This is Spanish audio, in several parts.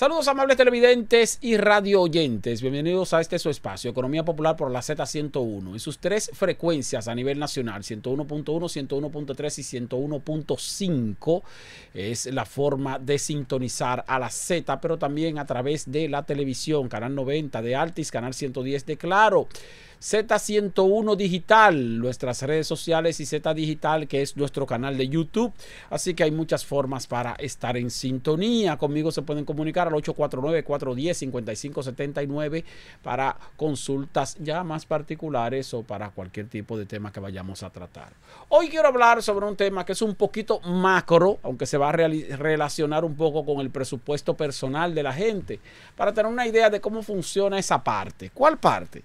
Saludos amables televidentes y radio oyentes. Bienvenidos a este su espacio, Economía Popular por la Z101, en sus tres frecuencias a nivel nacional, 101.1, 101.3 y 101.5. Es la forma de sintonizar a la Z, pero también a través de la televisión, Canal 90 de Altis, Canal 110 de Claro. Z101 Digital, nuestras redes sociales y Z Digital, que es nuestro canal de YouTube. Así que hay muchas formas para estar en sintonía. Conmigo se pueden comunicar al 849-410-5579 para consultas ya más particulares o para cualquier tipo de tema que vayamos a tratar. Hoy quiero hablar sobre un tema que es un poquito macro, aunque se va a relacionar un poco con el presupuesto personal de la gente, para tener una idea de cómo funciona esa parte. ¿Cuál parte?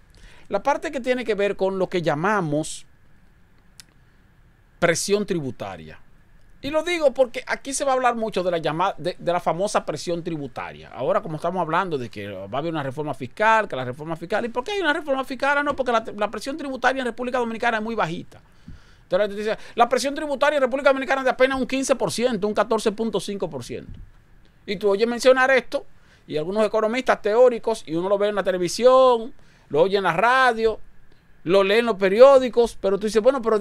La parte que tiene que ver con lo que llamamos presión tributaria. Y lo digo porque aquí se va a hablar mucho de la, llamada, de, la famosa presión tributaria. Ahora, como estamos hablando de que va a haber una reforma fiscal, que la reforma fiscal. ¿Y por qué hay una reforma fiscal? Ah, no, porque la, la presión tributaria en República Dominicana es muy bajita. Entonces, la presión tributaria en República Dominicana es de apenas un 15%, un 14.5%. Y tú oyes mencionar esto, y algunos economistas teóricos, y uno lo ve en la televisión, lo oye en la radio, lo lee en los periódicos, pero tú dices, bueno, pero,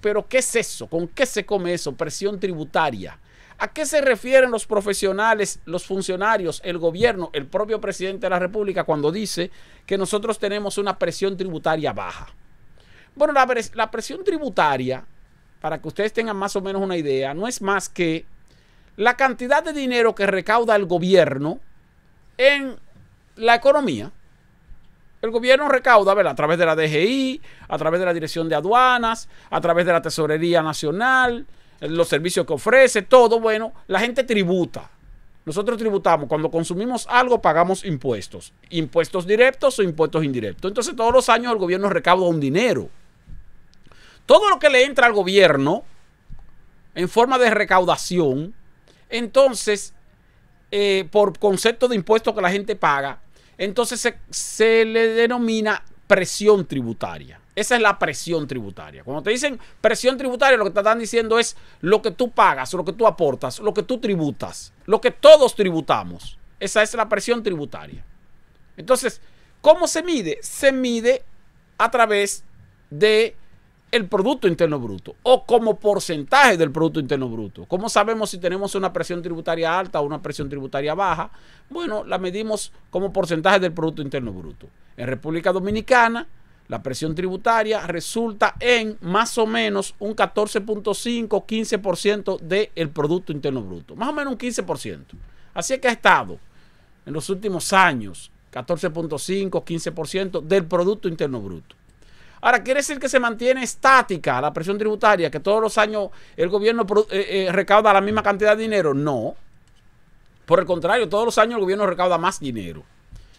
pero ¿qué es eso? ¿Con qué se come eso? Presión tributaria. ¿A qué se refieren los profesionales, los funcionarios, el gobierno, el propio presidente de la República cuando dice que nosotros tenemos una presión tributaria baja? Bueno, la presión tributaria, para que ustedes tengan más o menos una idea, no es más que la cantidad de dinero que recauda el gobierno en la economía el gobierno recauda, A través de la DGI, a través de la Dirección de Aduanas, a través de la Tesorería Nacional, eh, los servicios que ofrece, todo, bueno, la gente tributa. Nosotros tributamos, cuando consumimos algo pagamos impuestos, impuestos directos o impuestos indirectos. Entonces todos los años el gobierno recauda un dinero. Todo lo que le entra al gobierno en forma de recaudación, entonces, eh, por concepto de impuestos que la gente paga, entonces se, le denomina presión tributaria. Esa es la presión tributaria. Cuando te dicen presión tributaria, lo que te están diciendo es lo que tú pagas, lo que tú aportas, lo que tú tributas, lo que todos tributamos. Esa es la presión tributaria. Entonces, ¿cómo se mide? Se mide a través de el Producto Interno Bruto o como porcentaje del Producto Interno Bruto. ¿Cómo sabemos si tenemos una presión tributaria alta o una presión tributaria baja? Bueno, la medimos como porcentaje del Producto Interno Bruto. En República Dominicana, la presión tributaria resulta en más o menos un 14.5, 15% del Producto Interno Bruto. Más o menos un 15%. Así es que ha estado en los últimos años 14.5, 15% del Producto Interno Bruto. Ahora, quiere decir que se mantiene estática la presión tributaria, que todos los años el gobierno eh, eh, recauda la misma cantidad de dinero. No. Por el contrario, todos los años el gobierno recauda más dinero.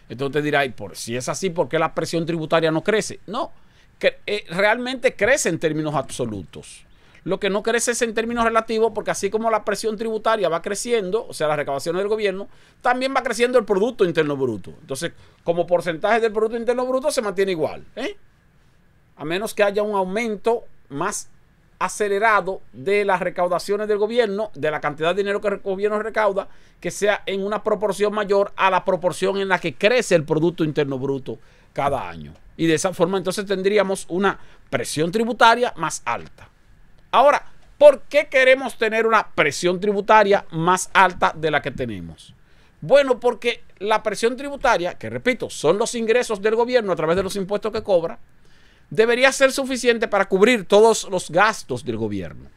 Entonces dirá, por si es así, ¿por qué la presión tributaria no crece? No, que, eh, realmente crece en términos absolutos. Lo que no crece es en términos relativos, porque así como la presión tributaria va creciendo, o sea, las recaudaciones del gobierno, también va creciendo el Producto Interno Bruto. Entonces, como porcentaje del Producto Interno Bruto se mantiene igual. ¿eh? a menos que haya un aumento más acelerado de las recaudaciones del gobierno, de la cantidad de dinero que el gobierno recauda, que sea en una proporción mayor a la proporción en la que crece el Producto Interno Bruto cada año. Y de esa forma entonces tendríamos una presión tributaria más alta. Ahora, ¿por qué queremos tener una presión tributaria más alta de la que tenemos? Bueno, porque la presión tributaria, que repito, son los ingresos del gobierno a través de los impuestos que cobra, debería ser suficiente para cubrir todos los gastos del gobierno.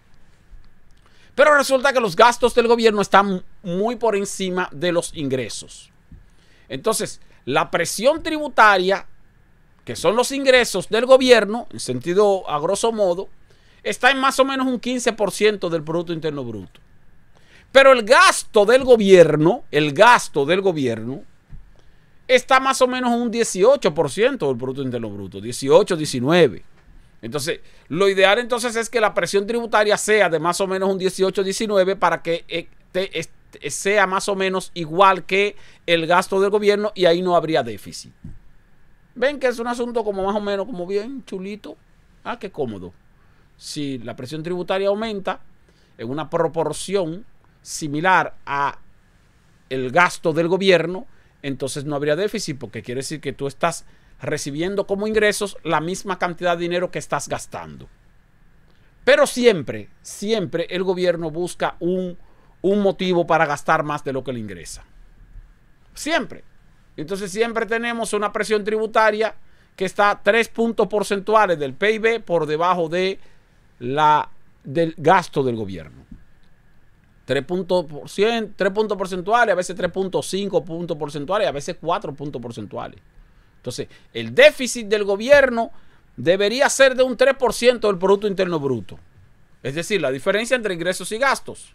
Pero resulta que los gastos del gobierno están muy por encima de los ingresos. Entonces, la presión tributaria, que son los ingresos del gobierno, en sentido a grosso modo, está en más o menos un 15% del Producto Interno Bruto. Pero el gasto del gobierno, el gasto del gobierno, está más o menos un 18% del Producto Interno Bruto, 18, 19. Entonces, lo ideal entonces es que la presión tributaria sea de más o menos un 18, 19 para que eh, este, sea más o menos igual que el gasto del gobierno y ahí no habría déficit. Ven que es un asunto como más o menos, como bien chulito. Ah, qué cómodo. Si la presión tributaria aumenta en una proporción similar a el gasto del gobierno, entonces no habría déficit, porque quiere decir que tú estás recibiendo como ingresos la misma cantidad de dinero que estás gastando. Pero siempre, siempre el gobierno busca un, motivo para gastar más de lo que le ingresa. Siempre. Entonces siempre tenemos una presión tributaria que está tres puntos porcentuales del PIB por debajo de la, del gasto del gobierno. 3 puntos, 3 puntos porcentuales, a veces 3.5 puntos porcentuales, a veces 4 puntos porcentuales. Entonces, el déficit del gobierno debería ser de un 3% del Producto Interno Bruto. Es decir, la diferencia entre ingresos y gastos.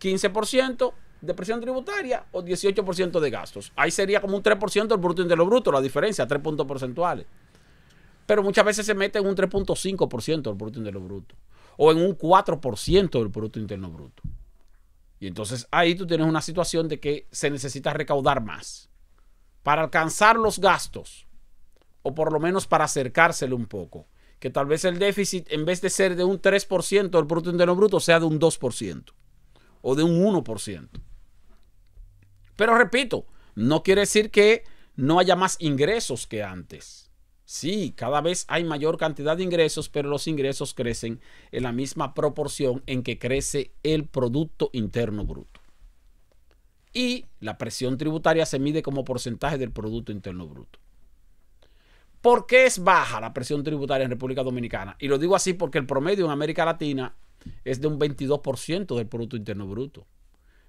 15% de presión tributaria o 18% de gastos. Ahí sería como un 3% del Producto Interno Bruto, la diferencia, 3 puntos porcentuales. Pero muchas veces se mete en un 3.5% del Producto Interno Bruto o en un 4% del Producto Interno Bruto. Y entonces ahí tú tienes una situación de que se necesita recaudar más para alcanzar los gastos o por lo menos para acercárselo un poco. Que tal vez el déficit en vez de ser de un 3% del Producto Interno Bruto sea de un 2% o de un 1%. Pero repito, no quiere decir que no haya más ingresos que antes. Sí, cada vez hay mayor cantidad de ingresos, pero los ingresos crecen en la misma proporción en que crece el Producto Interno Bruto. Y la presión tributaria se mide como porcentaje del Producto Interno Bruto. ¿Por qué es baja la presión tributaria en República Dominicana? Y lo digo así porque el promedio en América Latina es de un 22% del Producto Interno Bruto.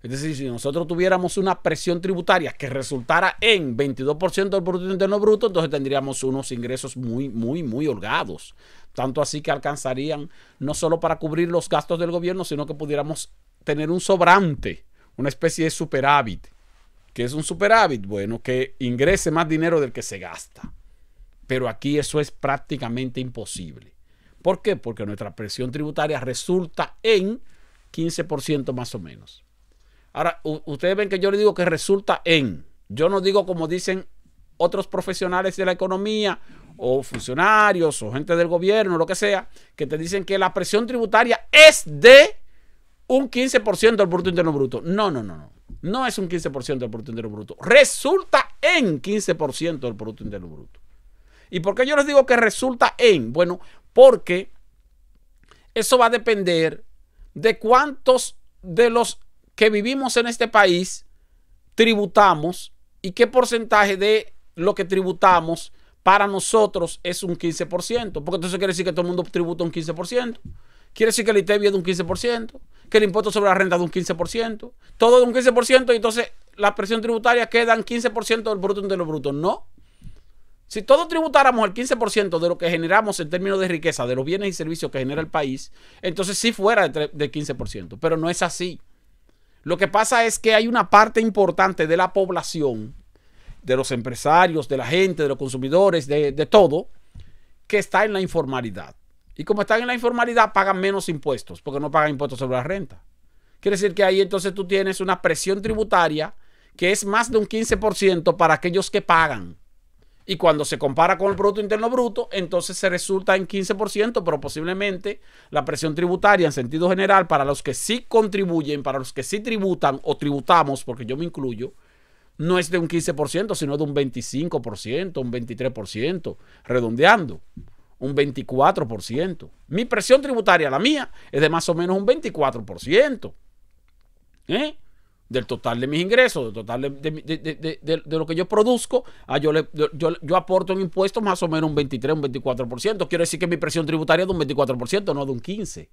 Es decir, si nosotros tuviéramos una presión tributaria que resultara en 22% del Producto Interno Bruto, entonces tendríamos unos ingresos muy, muy, muy holgados. Tanto así que alcanzarían no solo para cubrir los gastos del gobierno, sino que pudiéramos tener un sobrante, una especie de superávit. ¿Qué es un superávit? Bueno, que ingrese más dinero del que se gasta. Pero aquí eso es prácticamente imposible. ¿Por qué? Porque nuestra presión tributaria resulta en 15% más o menos. Ahora, ustedes ven que yo les digo que resulta en. Yo no digo como dicen otros profesionales de la economía o funcionarios o gente del gobierno, lo que sea, que te dicen que la presión tributaria es de un 15% del Producto Interno Bruto. No, no, no, no. No es un 15% del Producto Interno Bruto. Resulta en 15% del Producto Interno Bruto. ¿Y por qué yo les digo que resulta en? Bueno, porque eso va a depender de cuántos de los que vivimos en este país tributamos y qué porcentaje de lo que tributamos para nosotros es un 15%. Porque entonces quiere decir que todo el mundo tributa un 15%. Quiere decir que el ITEBI e e es de un 15%, que el impuesto sobre la renta es de un 15%, todo de un 15%, y entonces la presión tributaria queda en 15% del bruto de los brutos No. Si todos tributáramos el 15% de lo que generamos en términos de riqueza, de los bienes y servicios que genera el país, entonces sí fuera de 15%, pero no es así. Lo que pasa es que hay una parte importante de la población, de los empresarios, de la gente, de los consumidores, de, todo, que está en la informalidad. Y como están en la informalidad, pagan menos impuestos, porque no pagan impuestos sobre la renta. Quiere decir que ahí entonces tú tienes una presión tributaria que es más de un 15% para aquellos que pagan. Y cuando se compara con el Producto Interno Bruto, entonces se resulta en 15%, pero posiblemente la presión tributaria en sentido general para los que sí contribuyen, para los que sí tributan o tributamos, porque yo me incluyo, no es de un 15%, sino de un 25%, un 23%, redondeando, un 24%. Mi presión tributaria, la mía, es de más o menos un 24%. ¿Eh? del total de mis ingresos, del total de, lo que yo produzco, ah, yo, yo, aporto en impuestos más o menos un 23, un 24%. Quiero decir que mi presión tributaria es de un 24%, no de un 15%.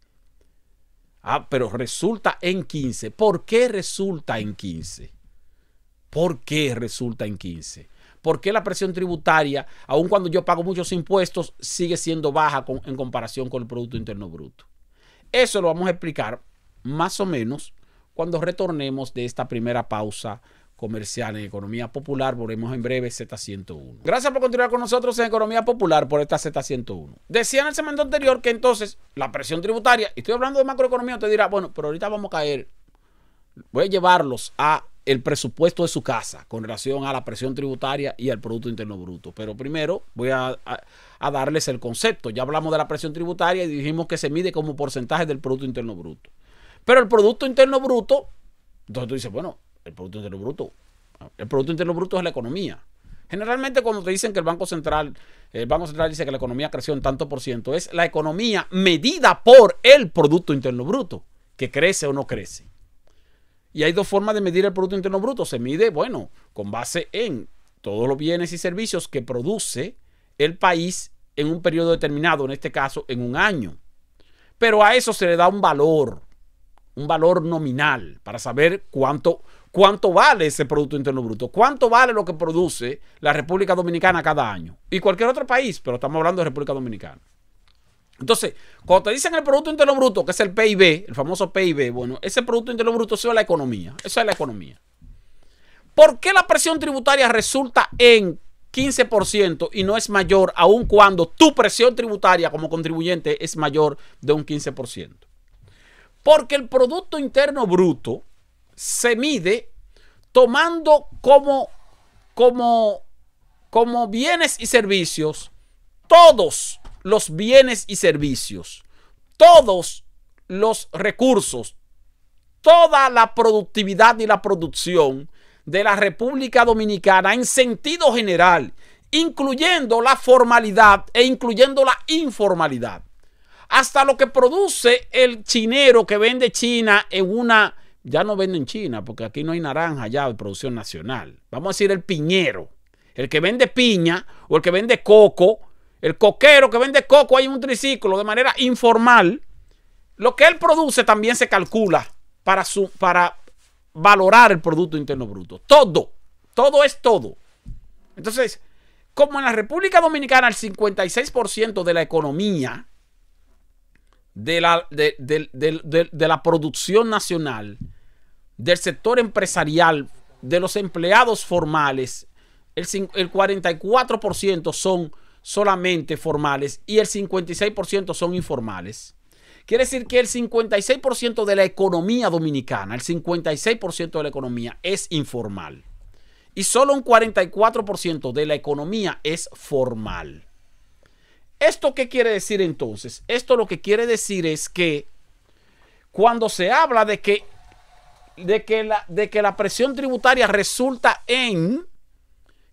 Ah, pero resulta en 15. ¿Por qué resulta en 15? ¿Por qué resulta en 15? ¿Por qué la presión tributaria, aun cuando yo pago muchos impuestos, sigue siendo baja en comparación con el Producto Interno Bruto? Eso lo vamos a explicar más o menos cuando retornemos de esta primera pausa comercial en Economía Popular, volvemos en breve Z101. Gracias por continuar con nosotros en Economía Popular por esta Z101. Decía en el segmento anterior que entonces la presión tributaria, y estoy hablando de macroeconomía, usted dirá, bueno, pero ahorita vamos a caer, voy a llevarlos a el presupuesto de su casa con relación a la presión tributaria y al Producto Interno Bruto. Pero primero voy a darles el concepto. Ya hablamos de la presión tributaria y dijimos que se mide como porcentaje del Producto Interno Bruto. Pero el Producto Interno Bruto, entonces tú dices, bueno, el Producto Interno Bruto, el Producto Interno Bruto es la economía. Generalmente cuando te dicen que el Banco Central, el Banco Central dice que la economía creció en tanto por ciento, es la economía medida por el Producto Interno Bruto, que crece o no crece. Y hay dos formas de medir el Producto Interno Bruto. Se mide, bueno, con base en todos los bienes y servicios que produce el país en un periodo determinado, en este caso en un año. Pero a eso se le da un valor un valor nominal para saber cuánto, cuánto vale ese Producto Interno Bruto, cuánto vale lo que produce la República Dominicana cada año y cualquier otro país, pero estamos hablando de República Dominicana. Entonces, cuando te dicen el Producto Interno Bruto, que es el PIB, el famoso PIB, bueno, ese Producto Interno Bruto, es la economía, eso es la economía. ¿Por qué la presión tributaria resulta en 15% y no es mayor aun cuando tu presión tributaria como contribuyente es mayor de un 15%? Porque el Producto Interno Bruto se mide tomando como, como, como bienes y servicios todos los bienes y servicios, todos los recursos, toda la productividad y la producción de la República Dominicana en sentido general, incluyendo la formalidad e incluyendo la informalidad hasta lo que produce el chinero que vende China en una... Ya no vende en China, porque aquí no hay naranja ya de producción nacional. Vamos a decir el piñero, el que vende piña o el que vende coco, el coquero que vende coco hay un triciclo de manera informal. Lo que él produce también se calcula para, su, para valorar el Producto Interno Bruto. Todo, todo es todo. Entonces, como en la República Dominicana el 56% de la economía de la, de, la producción nacional, del sector empresarial, de los empleados formales, el, el 44% son solamente formales y el 56% son informales. Quiere decir que el 56% de la economía dominicana, el 56% de la economía es informal. Y solo un 44% de la economía es formal. ¿Esto qué quiere decir entonces? Esto lo que quiere decir es que cuando se habla de que, de que, la, de que la presión tributaria resulta en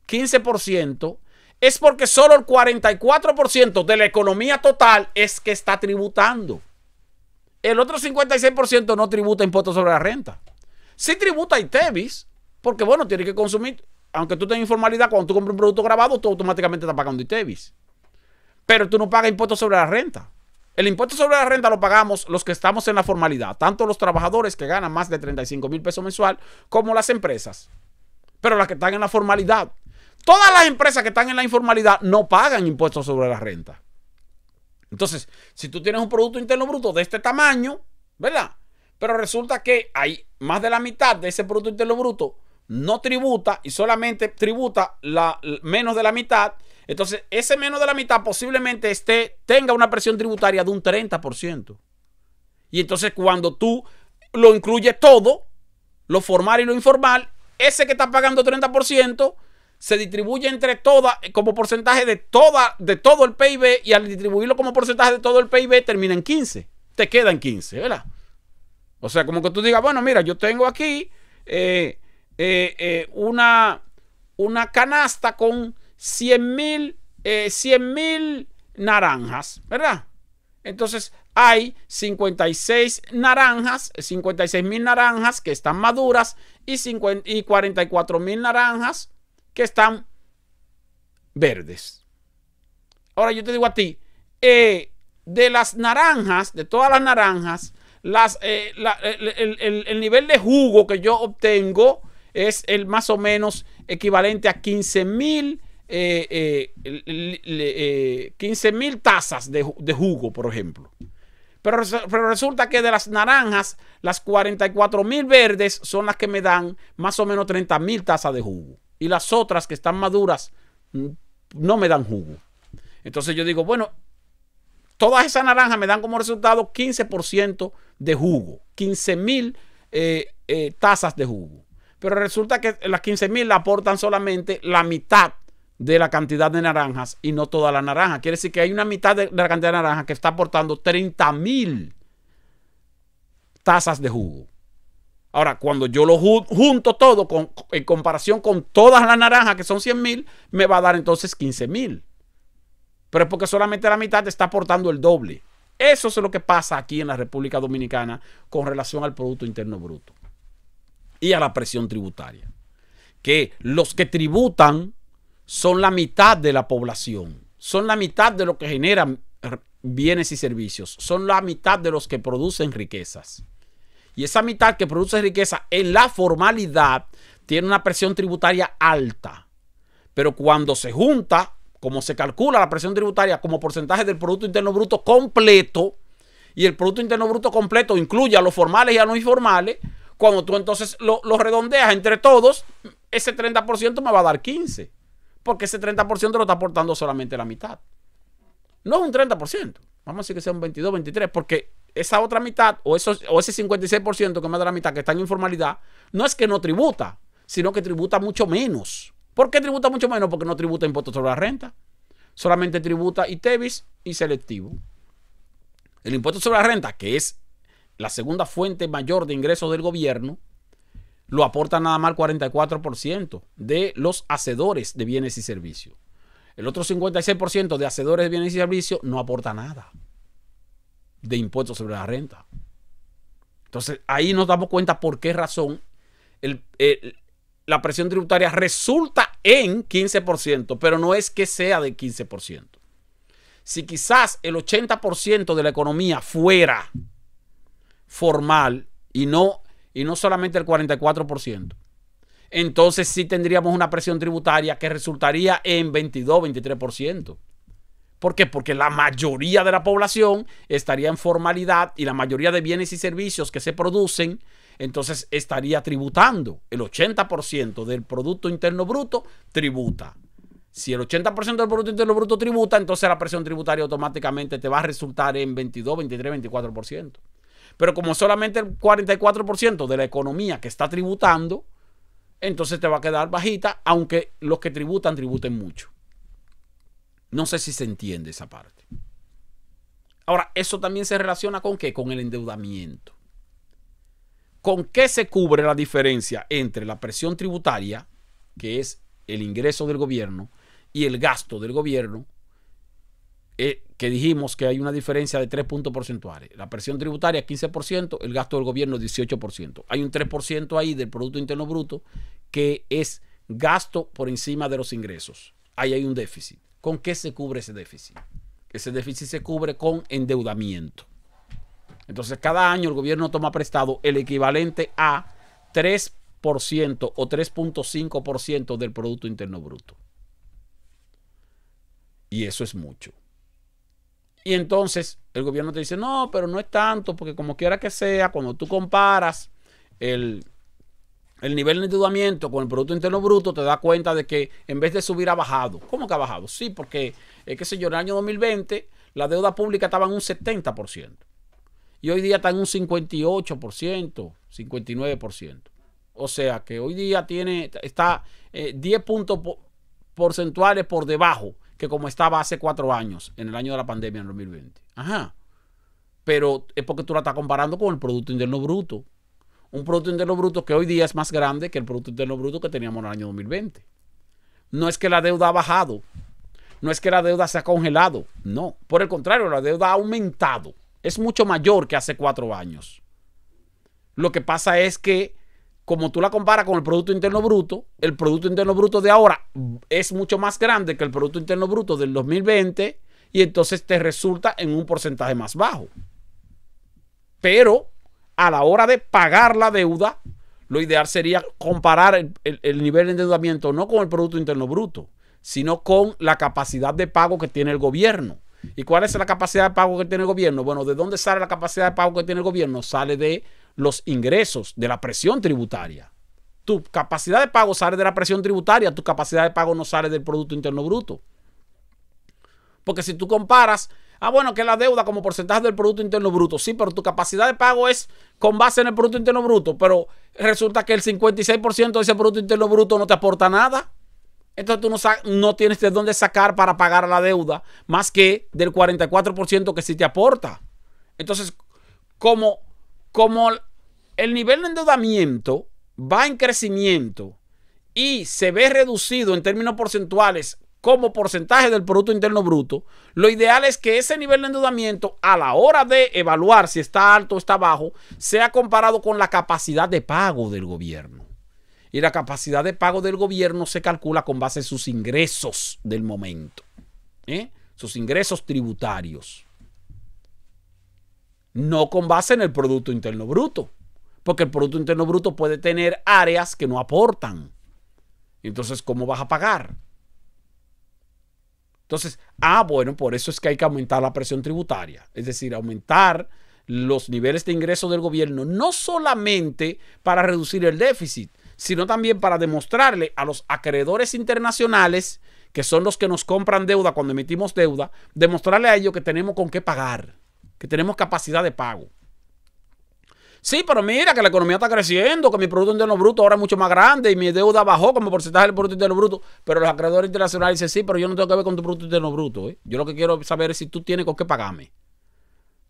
15%, es porque solo el 44% de la economía total es que está tributando. El otro 56% no tributa impuestos sobre la renta. Sí tributa ITEVIS, porque bueno, tiene que consumir, aunque tú tengas informalidad, cuando tú compras un producto grabado, tú automáticamente estás pagando ITEVIS pero tú no pagas impuestos sobre la renta. El impuesto sobre la renta lo pagamos los que estamos en la formalidad, tanto los trabajadores que ganan más de 35 mil pesos mensual como las empresas, pero las que están en la formalidad. Todas las empresas que están en la informalidad no pagan impuestos sobre la renta. Entonces, si tú tienes un Producto Interno Bruto de este tamaño, ¿verdad? Pero resulta que hay más de la mitad de ese Producto Interno Bruto no tributa y solamente tributa la, menos de la mitad entonces, ese menos de la mitad posiblemente esté, tenga una presión tributaria de un 30%. Y entonces cuando tú lo incluyes todo, lo formal y lo informal, ese que está pagando 30% se distribuye entre todas eh, como porcentaje de toda de todo el PIB y al distribuirlo como porcentaje de todo el PIB termina en 15. Te queda en 15, ¿verdad? O sea, como que tú digas, bueno, mira, yo tengo aquí eh, eh, una, una canasta con 100 eh, mil naranjas, ¿verdad? Entonces hay 56 naranjas, 56 mil naranjas que están maduras y, 44.000 44 mil naranjas que están verdes. Ahora yo te digo a ti, eh, de las naranjas, de todas las naranjas, eh, el, nivel de jugo que yo obtengo es el más o menos equivalente a 15 mil eh, 15 eh, eh, mil tazas de, jugo, por ejemplo. Pero, resulta que de las naranjas, las 44 mil verdes son las que me dan más o menos 30 mil tazas de jugo. Y las otras que están maduras mm, no me dan jugo. Entonces yo digo, bueno, todas esas naranjas me dan como resultado 15% de jugo. 15 mil eh, tazas de jugo. Pero resulta que las 15 mil aportan solamente la mitad de la cantidad de naranjas y no toda la naranja. Quiere decir que hay una mitad de la cantidad de naranjas que está aportando 30 mil tazas de jugo. Ahora, cuando yo lo junto todo en comparación con todas las naranjas, que son 100 mil, me va a dar entonces 15 mil. Pero es porque solamente la mitad está aportando el doble. Eso es lo que pasa aquí en la República Dominicana con relación al Producto Interno Bruto y a la presión tributaria. Que los que tributan son la mitad de la población, son la mitad de lo que generan bienes y servicios, son la mitad de los que producen riquezas. Y esa mitad que produce riqueza en la formalidad tiene una presión tributaria alta. Pero cuando se junta, como se calcula la presión tributaria como porcentaje del Producto Interno Bruto completo, y el Producto Interno Bruto completo incluye a los formales y a los informales, cuando tú entonces lo, lo redondeas entre todos, ese 30% me va a dar 15 porque ese 30% lo está aportando solamente la mitad. No es un 30%, vamos a decir que sea un 22, 23, porque esa otra mitad o, esos, o ese 56% que más de la mitad que está en informalidad, no es que no tributa, sino que tributa mucho menos. ¿Por qué tributa mucho menos? Porque no tributa impuestos sobre la renta. Solamente tributa ITEVIS y selectivo. El impuesto sobre la renta, que es la segunda fuente mayor de ingresos del gobierno, lo aporta nada más el 44% de los hacedores de bienes y servicios. El otro 56% de hacedores de bienes y servicios no aporta nada de impuestos sobre la renta. Entonces ahí nos damos cuenta por qué razón la presión tributaria resulta en 15%, pero no es que sea de 15%. Si quizás el 80% de la economía fuera formal y no y no solamente el 44%, entonces sí tendríamos una presión tributaria que resultaría en 22, 23%. ¿Por qué? Porque la mayoría de la población estaría en formalidad y la mayoría de bienes y servicios que se producen, entonces estaría tributando. El 80% del Producto Interno Bruto tributa. Si el 80% del Producto Interno Bruto tributa, entonces la presión tributaria automáticamente te va a resultar en 22, 23, 24%. Pero como solamente el 44% de la economía que está tributando, entonces te va a quedar bajita, aunque los que tributan tributen mucho. No sé si se entiende esa parte. Ahora, eso también se relaciona con qué? Con el endeudamiento. ¿Con qué se cubre la diferencia entre la presión tributaria, que es el ingreso del gobierno, y el gasto del gobierno, eh, que dijimos que hay una diferencia de 3 puntos porcentuales. La presión tributaria 15%, el gasto del gobierno 18%. Hay un 3% ahí del Producto Interno Bruto que es gasto por encima de los ingresos. Ahí hay un déficit. ¿Con qué se cubre ese déficit? Ese déficit se cubre con endeudamiento. Entonces, cada año el gobierno toma prestado el equivalente a 3% o 3.5% del Producto Interno Bruto. Y eso es mucho. Y entonces el gobierno te dice, no, pero no es tanto, porque como quiera que sea, cuando tú comparas el, nivel de endeudamiento con el Producto Interno Bruto, te das cuenta de que en vez de subir ha bajado. ¿Cómo que ha bajado? Sí, porque, es eh, que señor, en el año 2020 la deuda pública estaba en un 70%. Y hoy día está en un 58%, 59%. O sea que hoy día tiene, está 10 eh, puntos porcentuales por debajo que como estaba hace cuatro años, en el año de la pandemia, en 2020. Ajá. Pero es porque tú la estás comparando con el Producto Interno Bruto. Un Producto Interno Bruto que hoy día es más grande que el Producto Interno Bruto que teníamos en el año 2020. No es que la deuda ha bajado. No es que la deuda se ha congelado. No. Por el contrario, la deuda ha aumentado. Es mucho mayor que hace cuatro años. Lo que pasa es que como tú la comparas con el Producto Interno Bruto, el Producto Interno Bruto de ahora es mucho más grande que el Producto Interno Bruto del 2020 y entonces te resulta en un porcentaje más bajo. Pero a la hora de pagar la deuda, lo ideal sería comparar el, nivel de endeudamiento no con el Producto Interno Bruto, sino con la capacidad de pago que tiene el gobierno. ¿Y cuál es la capacidad de pago que tiene el gobierno? Bueno, ¿de dónde sale la capacidad de pago que tiene el gobierno? Sale de los ingresos de la presión tributaria. Tu capacidad de pago sale de la presión tributaria, tu capacidad de pago no sale del Producto Interno Bruto. Porque si tú comparas, ah, bueno, que la deuda como porcentaje del Producto Interno Bruto, sí, pero tu capacidad de pago es con base en el Producto Interno Bruto, pero resulta que el 56% de ese Producto Interno Bruto no te aporta nada. Entonces tú no, no, tienes de dónde sacar para pagar la deuda más que del 44% que sí te aporta. Entonces, como, como el nivel de endeudamiento va en crecimiento y se ve reducido en términos porcentuales como porcentaje del Producto Interno Bruto, lo ideal es que ese nivel de endeudamiento a la hora de evaluar si está alto o está bajo, sea comparado con la capacidad de pago del gobierno. Y la capacidad de pago del gobierno se calcula con base en sus ingresos del momento, ¿eh? sus ingresos tributarios, no con base en el Producto Interno Bruto. Porque el Producto Interno Bruto puede tener áreas que no aportan. Entonces, ¿cómo vas a pagar? Entonces, ah, bueno, por eso es que hay que aumentar la presión tributaria. Es decir, aumentar los niveles de ingreso del gobierno, no solamente para reducir el déficit, sino también para demostrarle a los acreedores internacionales, que son los que nos compran deuda cuando emitimos deuda, demostrarle a ellos que tenemos con qué pagar, que tenemos capacidad de pago. Sí, pero mira que la economía está creciendo, que mi Producto Interno Bruto ahora es mucho más grande y mi deuda bajó como porcentaje del Producto Interno Bruto. Pero los acreedores internacionales dicen, sí, pero yo no tengo que ver con tu Producto Interno Bruto. ¿eh? Yo lo que quiero saber es si tú tienes con qué pagarme.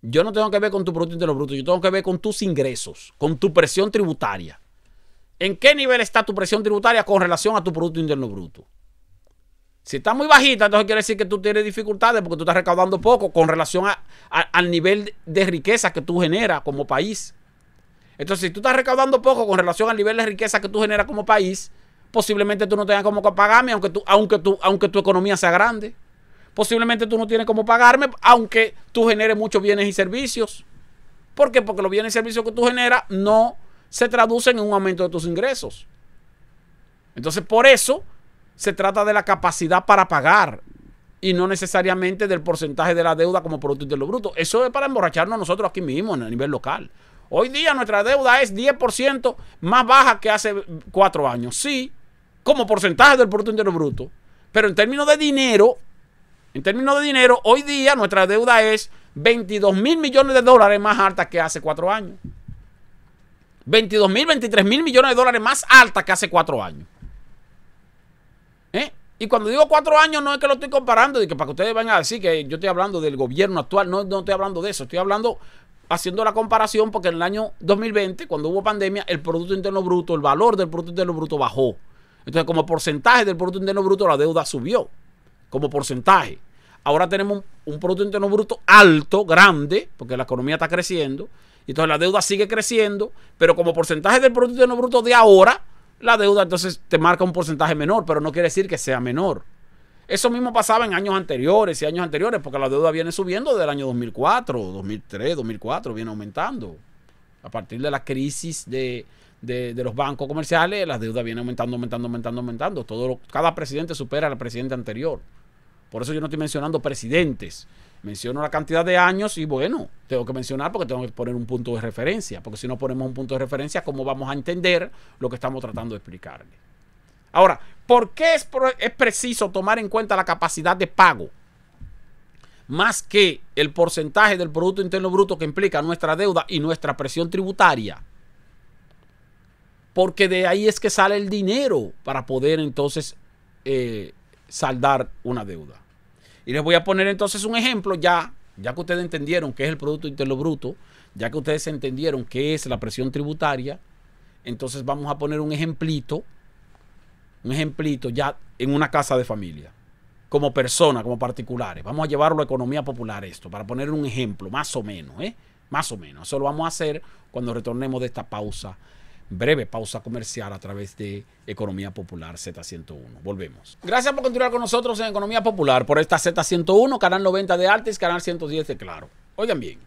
Yo no tengo que ver con tu Producto Interno Bruto, yo tengo que ver con tus ingresos, con tu presión tributaria. ¿En qué nivel está tu presión tributaria con relación a tu Producto Interno Bruto? Si está muy bajita, entonces quiere decir que tú tienes dificultades porque tú estás recaudando poco con relación al nivel de riqueza que tú generas como país. Entonces, si tú estás recaudando poco con relación al nivel de riqueza que tú generas como país, posiblemente tú no tengas como pagarme, aunque, tú, aunque, tú, aunque tu economía sea grande. Posiblemente tú no tienes como pagarme, aunque tú generes muchos bienes y servicios. ¿Por qué? Porque los bienes y servicios que tú generas no se traducen en un aumento de tus ingresos. Entonces, por eso se trata de la capacidad para pagar y no necesariamente del porcentaje de la deuda como producto interno bruto. Eso es para emborracharnos nosotros aquí mismos a nivel local. Hoy día nuestra deuda es 10% más baja que hace cuatro años. Sí, como porcentaje del Producto Interno Bruto. Pero en términos de dinero, en términos de dinero, hoy día nuestra deuda es 22 mil millones de dólares más alta que hace cuatro años. 22 mil, 23 mil millones de dólares más alta que hace cuatro años. ¿Eh? Y cuando digo cuatro años, no es que lo estoy comparando, de que para que ustedes vayan a decir que yo estoy hablando del gobierno actual, no, no estoy hablando de eso, estoy hablando haciendo la comparación porque en el año 2020, cuando hubo pandemia, el Producto Interno Bruto, el valor del Producto Interno Bruto bajó. Entonces, como porcentaje del Producto Interno Bruto, la deuda subió. Como porcentaje. Ahora tenemos un, Producto Interno Bruto alto, grande, porque la economía está creciendo. Y entonces la deuda sigue creciendo, pero como porcentaje del Producto Interno Bruto de ahora, la deuda entonces te marca un porcentaje menor, pero no quiere decir que sea menor. Eso mismo pasaba en años anteriores y años anteriores, porque la deuda viene subiendo desde el año 2004, 2003, 2004, viene aumentando. A partir de la crisis de, los bancos comerciales, la deuda viene aumentando, aumentando, aumentando, aumentando. Todo cada presidente supera al presidente anterior. Por eso yo no estoy mencionando presidentes. Menciono la cantidad de años y bueno, tengo que mencionar porque tengo que poner un punto de referencia, porque si no ponemos un punto de referencia, ¿cómo vamos a entender lo que estamos tratando de explicarle? Ahora, ¿por qué es, preciso tomar en cuenta la capacidad de pago? Más que el porcentaje del Producto Interno Bruto que implica nuestra deuda y nuestra presión tributaria porque de ahí es que sale el dinero para poder entonces eh, saldar una deuda. Y les voy a poner entonces un ejemplo ya, ya que ustedes entendieron qué es el Producto Interno Bruto, ya que ustedes entendieron qué es la presión tributaria, entonces vamos a poner un ejemplito un ejemplito ya en una casa de familia, como persona, como particulares. Vamos a llevarlo a economía popular esto, para poner un ejemplo, más o menos, ¿eh? Más o menos. Eso lo vamos a hacer cuando retornemos de esta pausa, breve pausa comercial a través de Economía Popular Z101. Volvemos. Gracias por continuar con nosotros en Economía Popular, por esta Z101, canal 90 de Artes, canal 110 de Claro. Oigan bien,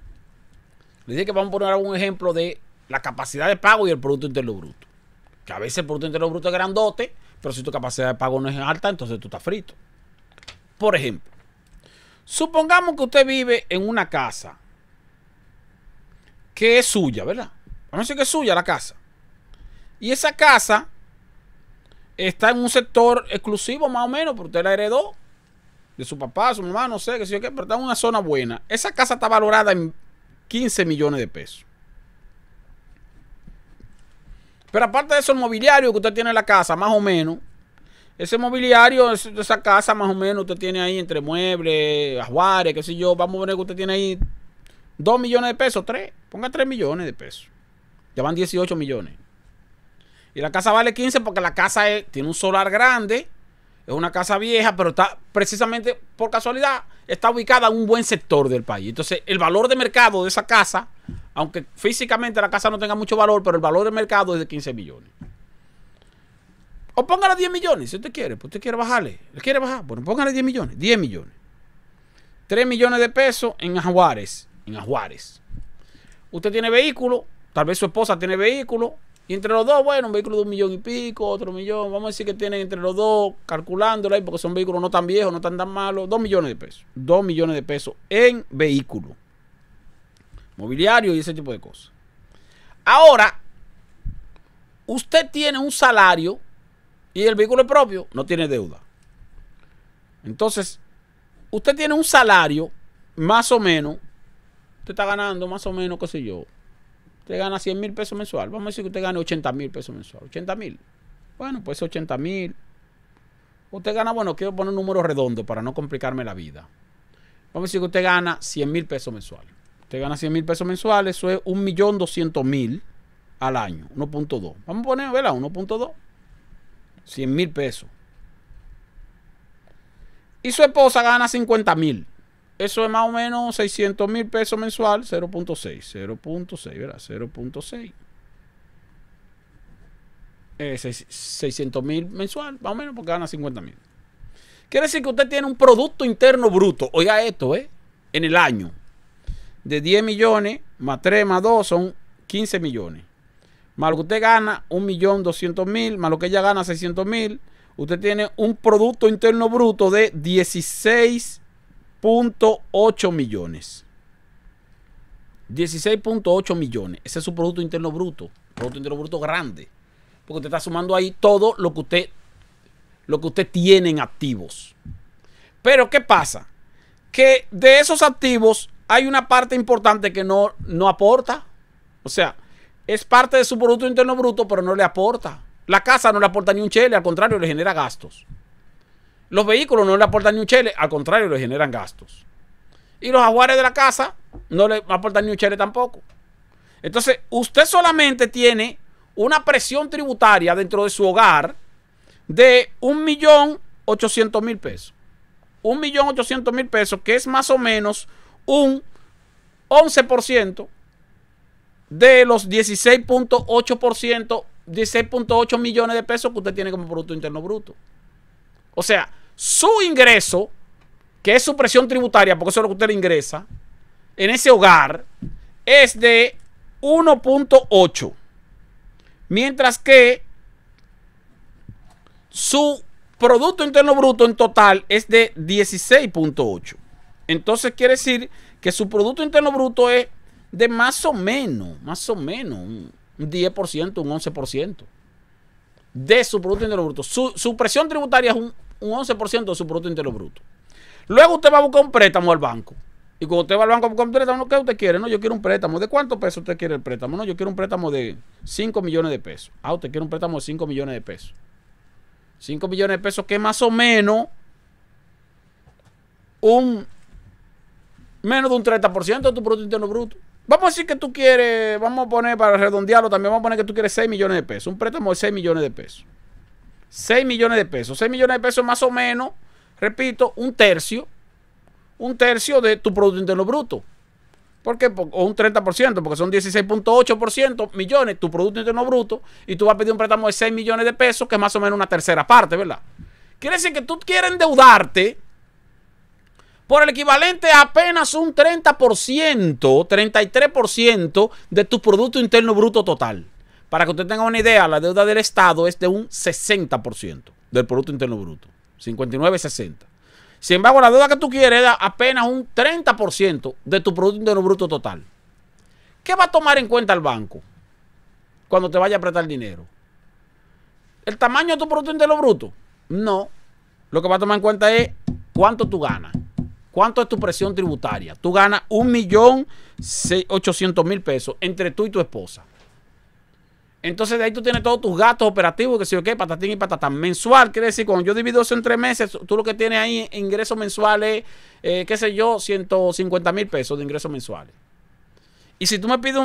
les dije que vamos a poner algún ejemplo de la capacidad de pago y el Producto Interno Bruto. Que a veces el Producto Interno Bruto es grandote, pero si tu capacidad de pago no es alta, entonces tú estás frito. Por ejemplo, supongamos que usted vive en una casa que es suya, ¿verdad? Vamos a decir que es suya la casa. Y esa casa está en un sector exclusivo, más o menos, porque usted la heredó de su papá, su mamá, no sé, qué qué, pero está en una zona buena. Esa casa está valorada en 15 millones de pesos. Pero aparte de eso, el mobiliario que usted tiene en la casa, más o menos. Ese mobiliario esa casa, más o menos, usted tiene ahí entre muebles, ajuares, qué sé yo. Vamos a ver que usted tiene ahí 2 millones de pesos, 3. Ponga 3 millones de pesos. Ya van 18 millones. Y la casa vale 15 porque la casa tiene un solar grande es una casa vieja, pero está precisamente por casualidad, está ubicada en un buen sector del país. Entonces, el valor de mercado de esa casa, aunque físicamente la casa no tenga mucho valor, pero el valor de mercado es de 15 millones. O póngale 10 millones, si usted quiere, pues usted quiere bajarle. ¿Le quiere bajar? Bueno, póngale 10 millones, 10 millones. 3 millones de pesos en Ajuárez, en Ajuárez. Usted tiene vehículo, tal vez su esposa tiene vehículo, y entre los dos, bueno, un vehículo de un millón y pico, otro millón, vamos a decir que tienen entre los dos, calculándolo ahí, porque son vehículos no tan viejos, no tan tan malos, dos millones de pesos. Dos millones de pesos en vehículo. Mobiliario y ese tipo de cosas. Ahora, usted tiene un salario y el vehículo es propio, no tiene deuda. Entonces, usted tiene un salario, más o menos, usted está ganando más o menos, qué sé yo, Usted gana 100 mil pesos mensual. Vamos a decir que usted gane 80 mil pesos mensual. 80 mil. Bueno, pues 80 mil. Usted gana, bueno, quiero poner un número redondo para no complicarme la vida. Vamos a decir que usted gana 100 mil pesos mensual. Usted gana 100 mil pesos mensuales, eso es 1.200.000 al año, 1.2. Vamos a poner, ¿verdad? 1.2. 100 mil pesos. Y su esposa gana 50 mil. Eso es más o menos 600 mil pesos mensual, 0.6, 0.6, ¿verdad? 0.6. 600 eh, mil mensual, más o menos, porque gana 50 mil. Quiere decir que usted tiene un Producto Interno Bruto, oiga esto, ¿eh? En el año. De 10 millones, más 3, más 2, son 15 millones. Más lo que usted gana, 1.200.000, más lo que ella gana, 600.000. Usted tiene un Producto Interno Bruto de 16 16.8 millones. 16.8 millones. Ese es su Producto Interno Bruto. Producto Interno Bruto grande. Porque usted está sumando ahí todo lo que usted, lo que usted tiene en activos. Pero ¿qué pasa? Que de esos activos hay una parte importante que no, no aporta. O sea, es parte de su Producto Interno Bruto, pero no le aporta. La casa no le aporta ni un chele, al contrario, le genera gastos. Los vehículos no le aportan ni un chele, al contrario, le generan gastos. Y los ajuares de la casa no le aportan ni un chele tampoco. Entonces, usted solamente tiene una presión tributaria dentro de su hogar de 1.800.000 pesos. 1.800.000 pesos, que es más o menos un 11% de los 16.8%, 16.8 millones de pesos que usted tiene como Producto Interno Bruto. O sea, su ingreso, que es su presión tributaria, porque eso es lo que usted ingresa, en ese hogar, es de 1.8. Mientras que su Producto Interno Bruto en total es de 16.8. Entonces quiere decir que su Producto Interno Bruto es de más o menos, más o menos, un 10%, un 11% de su Producto Interno Bruto. Su, su presión tributaria es un un 11% de su Producto Interno Bruto. Luego usted va a buscar un préstamo al banco. Y cuando usted va al banco a buscar un préstamo, ¿qué usted quiere? No, yo quiero un préstamo. ¿De cuánto peso usted quiere el préstamo? No, yo quiero un préstamo de 5 millones de pesos. Ah, usted quiere un préstamo de 5 millones de pesos. 5 millones de pesos que más o menos un menos de un 30% de tu Producto Interno Bruto. Vamos a decir que tú quieres, vamos a poner para redondearlo también, vamos a poner que tú quieres 6 millones de pesos, un préstamo de 6 millones de pesos. 6 millones de pesos. 6 millones de pesos más o menos, repito, un tercio. Un tercio de tu Producto Interno Bruto. ¿Por qué? O un 30%, porque son 16.8% millones tu Producto Interno Bruto y tú vas a pedir un préstamo de 6 millones de pesos, que es más o menos una tercera parte, ¿verdad? Quiere decir que tú quieres endeudarte por el equivalente a apenas un 30%, 33% de tu Producto Interno Bruto total. Para que usted tenga una idea, la deuda del Estado es de un 60% del Producto Interno Bruto. 59-60. Sin embargo, la deuda que tú quieres es apenas un 30% de tu Producto Interno Bruto total. ¿Qué va a tomar en cuenta el banco cuando te vaya a apretar dinero? ¿El tamaño de tu Producto Interno Bruto? No. Lo que va a tomar en cuenta es cuánto tú ganas. ¿Cuánto es tu presión tributaria? Tú ganas 1.800.000 pesos entre tú y tu esposa. Entonces de ahí tú tienes todos tus gastos operativos, que si yo qué, patatín y patatán. Mensual, quiere decir, cuando yo divido eso en tres meses, tú lo que tienes ahí ingresos mensuales, eh, qué sé yo, 150 mil pesos de ingresos mensuales. Y si tú me pides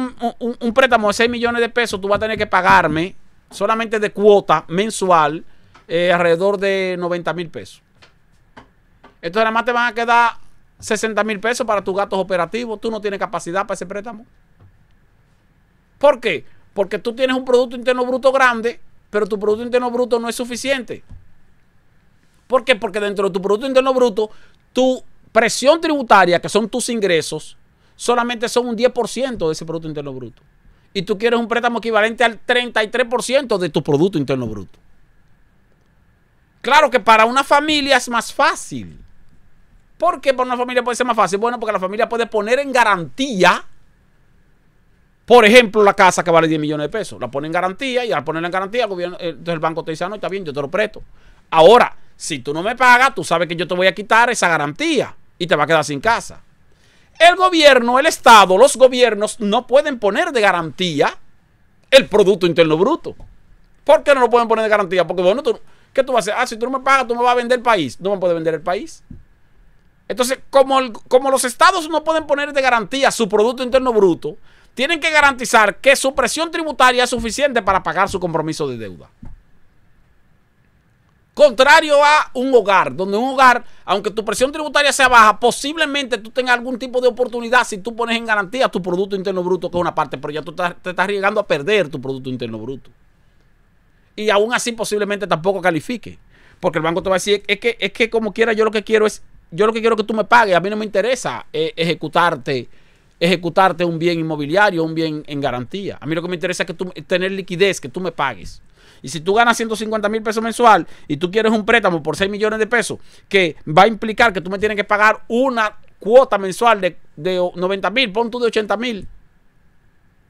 un, préstamo de 6 millones de pesos, tú vas a tener que pagarme solamente de cuota mensual eh, alrededor de 90 mil pesos. Entonces además te van a quedar 60 mil pesos para tus gastos operativos. Tú no tienes capacidad para ese préstamo. ¿Por qué? Porque tú tienes un Producto Interno Bruto grande, pero tu Producto Interno Bruto no es suficiente. ¿Por qué? Porque dentro de tu Producto Interno Bruto, tu presión tributaria, que son tus ingresos, solamente son un 10% de ese Producto Interno Bruto. Y tú quieres un préstamo equivalente al 33% de tu Producto Interno Bruto. Claro que para una familia es más fácil. ¿Por qué para una familia puede ser más fácil? Bueno, porque la familia puede poner en garantía por ejemplo, la casa que vale 10 millones de pesos. La ponen en garantía y al ponerla en garantía, el eh, el banco te dice, ah, no, está bien, yo te lo presto. Ahora, si tú no me pagas, tú sabes que yo te voy a quitar esa garantía y te va a quedar sin casa. El gobierno, el Estado, los gobiernos no pueden poner de garantía el Producto Interno Bruto. ¿Por qué no lo pueden poner de garantía? Porque bueno, tú, ¿qué tú vas a hacer? Ah, si tú no me pagas, tú me vas a vender el país. No me puedes vender el país. Entonces, como los estados no pueden poner de garantía su Producto Interno Bruto, tienen que garantizar que su presión tributaria es suficiente para pagar su compromiso de deuda. Contrario a un hogar, donde un hogar, aunque tu presión tributaria sea baja, posiblemente tú tengas algún tipo de oportunidad si tú pones en garantía tu Producto Interno Bruto, que es una parte, pero ya tú te estás arriesgando a perder tu Producto Interno Bruto. Y aún así posiblemente tampoco califique, porque el banco te va a decir, es que, es que como quiera, yo lo que quiero es, yo lo que quiero que tú me pagues, a mí no me interesa eh, ejecutarte ejecutarte un bien inmobiliario, un bien en garantía. A mí lo que me interesa es que tú, tener liquidez, que tú me pagues. Y si tú ganas 150 mil pesos mensual y tú quieres un préstamo por 6 millones de pesos, que va a implicar que tú me tienes que pagar una cuota mensual de, 90 mil, pon tú de 80 mil.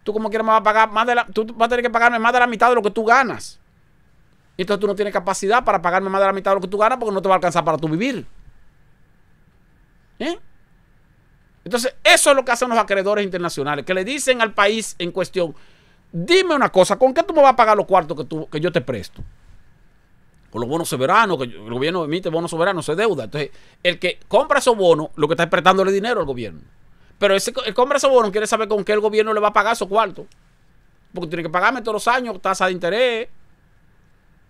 Tú como quieras me vas a pagar más de tú vas a tener que pagarme más de la mitad de lo que tú ganas. entonces tú no tienes capacidad para pagarme más de la mitad de lo que tú ganas porque no te va a alcanzar para tu vivir. ¿Eh? Entonces, eso es lo que hacen los acreedores internacionales, que le dicen al país en cuestión, dime una cosa, ¿con qué tú me vas a pagar los cuartos que, yo te presto? Con los bonos soberanos, que el gobierno emite bonos soberanos, se deuda. Entonces, el que compra esos bonos, lo que está es prestándole dinero al gobierno. Pero ese, que compra esos bonos quiere saber con qué el gobierno le va a pagar esos cuartos. Porque tiene que pagarme todos los años tasa de interés.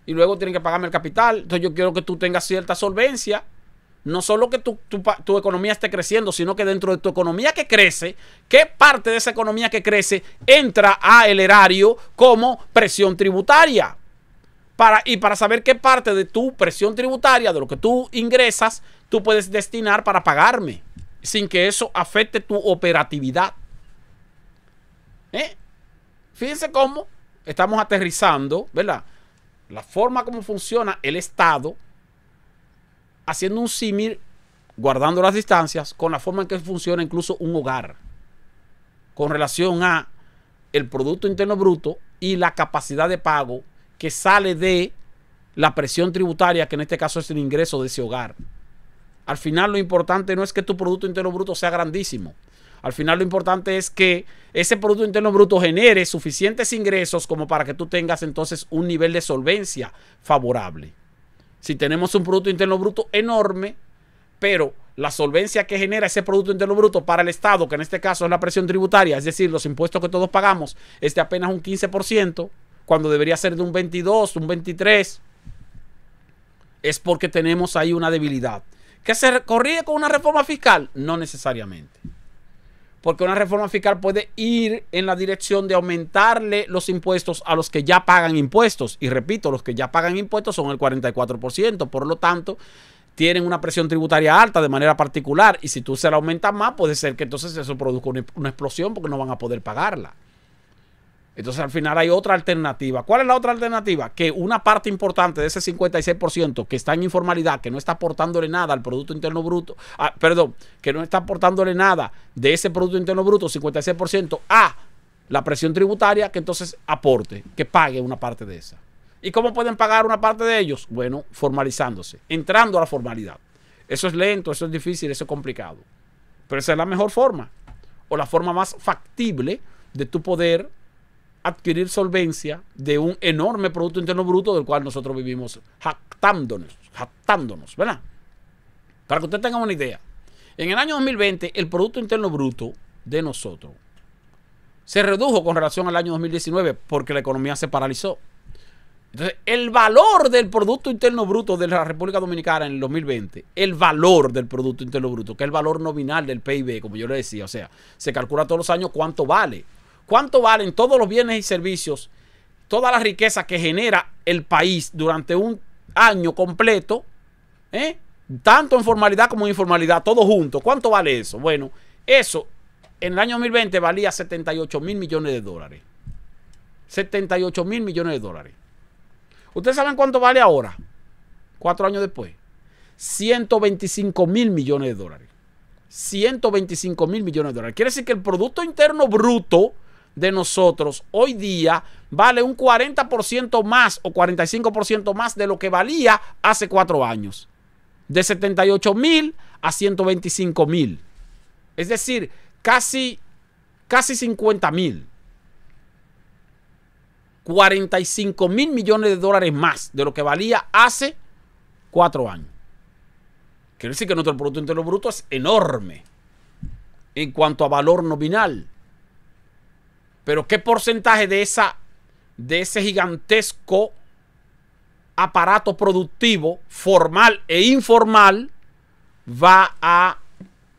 Y luego tiene que pagarme el capital. Entonces yo quiero que tú tengas cierta solvencia no solo que tu, tu, economía esté creciendo, sino que dentro de tu economía que crece, ¿qué parte de esa economía que crece entra al erario como presión tributaria? Para, y para saber qué parte de tu presión tributaria, de lo que tú ingresas, tú puedes destinar para pagarme, sin que eso afecte tu operatividad. ¿Eh? Fíjense cómo estamos aterrizando, ¿verdad? La forma como funciona el Estado haciendo un símil, guardando las distancias, con la forma en que funciona incluso un hogar, con relación a el Producto Interno Bruto y la capacidad de pago que sale de la presión tributaria, que en este caso es el ingreso de ese hogar. Al final lo importante no es que tu Producto Interno Bruto sea grandísimo. Al final lo importante es que ese Producto Interno Bruto genere suficientes ingresos como para que tú tengas entonces un nivel de solvencia favorable si tenemos un Producto Interno Bruto enorme, pero la solvencia que genera ese Producto Interno Bruto para el Estado, que en este caso es la presión tributaria, es decir, los impuestos que todos pagamos, es de apenas un 15%, cuando debería ser de un 22, un 23, es porque tenemos ahí una debilidad. ¿Que se corrige con una reforma fiscal? No necesariamente porque una reforma fiscal puede ir en la dirección de aumentarle los impuestos a los que ya pagan impuestos. Y repito, los que ya pagan impuestos son el 44%, por lo tanto, tienen una presión tributaria alta de manera particular y si tú se la aumentas más, puede ser que entonces eso produzca una, una explosión porque no van a poder pagarla. Entonces al final hay otra alternativa. ¿Cuál es la otra alternativa? Que una parte importante de ese 56% que está en informalidad, que no está aportándole nada al Producto Interno Bruto, ah, perdón, que no está aportándole nada de ese Producto Interno Bruto, 56%, a la presión tributaria, que entonces aporte, que pague una parte de esa. ¿Y cómo pueden pagar una parte de ellos? Bueno, formalizándose, entrando a la formalidad. Eso es lento, eso es difícil, eso es complicado. Pero esa es la mejor forma, o la forma más factible de tu poder adquirir solvencia de un enorme Producto Interno Bruto del cual nosotros vivimos jactándonos, jactándonos, ¿verdad? Para que ustedes tengan una idea, en el año 2020 el Producto Interno Bruto de nosotros se redujo con relación al año 2019 porque la economía se paralizó. Entonces, el valor del Producto Interno Bruto de la República Dominicana en el 2020, el valor del Producto Interno Bruto, que es el valor nominal del PIB, como yo le decía, o sea, se calcula todos los años cuánto vale ¿Cuánto valen todos los bienes y servicios, toda la riqueza que genera el país durante un año completo? Eh? Tanto en formalidad como en informalidad, todo junto. ¿Cuánto vale eso? Bueno, eso en el año 2020 valía 78 mil millones de dólares. 78 mil millones de dólares. ¿Ustedes saben cuánto vale ahora? Cuatro años después. 125 mil millones de dólares. 125 mil millones de dólares. Quiere decir que el Producto Interno Bruto de nosotros hoy día vale un 40% más o 45% más de lo que valía hace cuatro años. De 78 mil a 125 mil. Es decir, casi, casi 50 mil. 45 mil millones de dólares más de lo que valía hace cuatro años. Quiere decir que nuestro Producto Interno Bruto es enorme en cuanto a valor nominal. Pero ¿qué porcentaje de, esa, de ese gigantesco aparato productivo formal e informal va a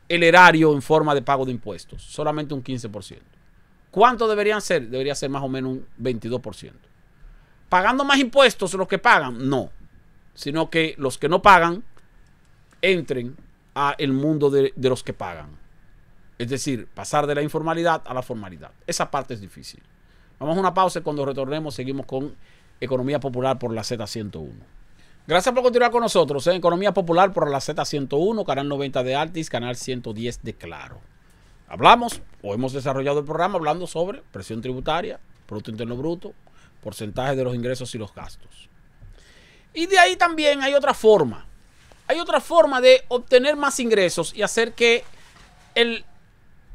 el erario en forma de pago de impuestos? Solamente un 15%. ¿Cuánto deberían ser? Debería ser más o menos un 22%. ¿Pagando más impuestos los que pagan? No. Sino que los que no pagan entren al mundo de los que pagan. Es decir, pasar de la informalidad a la formalidad. Esa parte es difícil. Vamos a una pausa y cuando retornemos seguimos con Economía Popular por la Z101. Gracias por continuar con nosotros en ¿eh? Economía Popular por la Z101, canal 90 de Altis, canal 110 de Claro. Hablamos o hemos desarrollado el programa hablando sobre presión tributaria, Producto Interno Bruto, porcentaje de los ingresos y los gastos. Y de ahí también hay otra forma. Hay otra forma de obtener más ingresos y hacer que el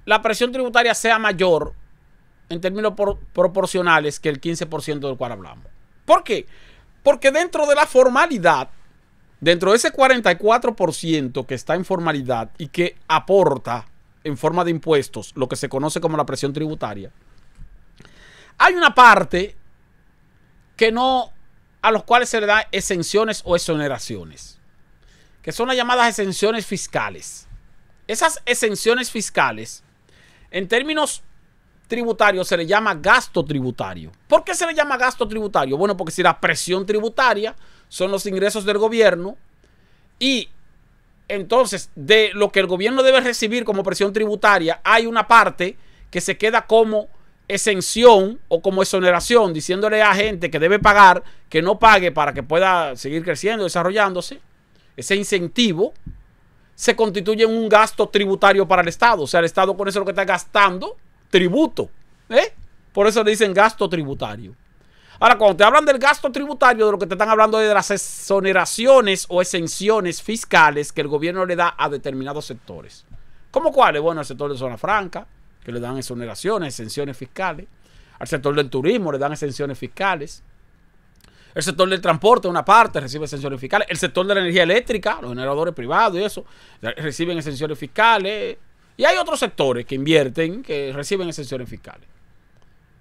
la presión tributaria sea mayor en términos proporcionales que el 15% del cual hablamos. ¿Por qué? Porque dentro de la formalidad, dentro de ese 44% que está en formalidad y que aporta en forma de impuestos lo que se conoce como la presión tributaria, hay una parte que no a los cuales se le da exenciones o exoneraciones, que son las llamadas exenciones fiscales. Esas exenciones fiscales en términos tributarios se le llama gasto tributario. ¿Por qué se le llama gasto tributario? Bueno, porque si la presión tributaria son los ingresos del gobierno y entonces de lo que el gobierno debe recibir como presión tributaria hay una parte que se queda como exención o como exoneración, diciéndole a gente que debe pagar, que no pague para que pueda seguir creciendo, desarrollándose, ese incentivo se constituye un gasto tributario para el Estado. O sea, el Estado con eso lo que está gastando, tributo. ¿eh? Por eso le dicen gasto tributario. Ahora, cuando te hablan del gasto tributario, de lo que te están hablando es de las exoneraciones o exenciones fiscales que el gobierno le da a determinados sectores. ¿Cómo cuáles? Bueno, al sector de zona franca, que le dan exoneraciones, exenciones fiscales. Al sector del turismo le dan exenciones fiscales el sector del transporte, una parte, recibe exenciones fiscales, el sector de la energía eléctrica, los generadores privados y eso, reciben exenciones fiscales, y hay otros sectores que invierten, que reciben exenciones fiscales.